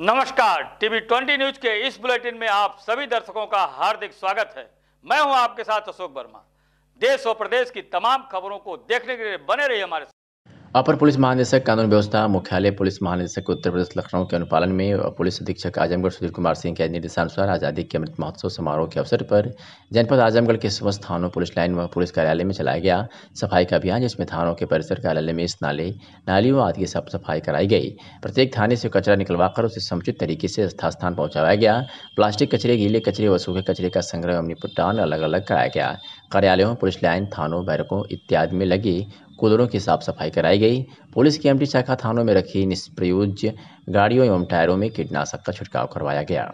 नमस्कार TV twenty news के इस बुलेटिन में आप सभी दर्शकों का हार्दिक स्वागत है मैं हूं आपके साथ अशोक वर्मा देश और प्रदेश की तमाम खबरों को देखने के लिए बने रहिए हमारे अपर पुलिस महानिदेशक कानून व्यवस्था मुख्यालय पुलिस महानिदेशक उत्तर प्रदेश लखनऊ के अनुपालन में पुलिस अधीक्षक आजमगढ़ सुधीर कुमार सिंह के निर्देशानुसार आज़ादी के अमृत महोत्सव समारोह के अवसर पर जनपद आजमगढ़ के समस्त थानों पुलिस लाइन व पुलिस कार्यालय में चलाया गया सफाई का अभियान जिसमें थानों के परिसर कार्यालय में नाले नालियों आदि की साफ सफाई कराई गई प्रत्येक थाने से कचरा निकलवाकर उसे समुचित तरीके से स्थान पहुँचाया गया प्लास्टिक कचरे गीले कचरे व सूखे कचरे का संग्रह एवं निपटान अलग अलग कराया गया कार्यालयों पुलिस लाइन थानों बैरकों इत्यादि में लगी कूलरों की साफ सफाई कराई गई पुलिस की एमटी शाखा थानों में रखी निष्प्रयोज्य गाड़ियों एवं टायरों में कीटनाशक का छिड़काव करवाया गया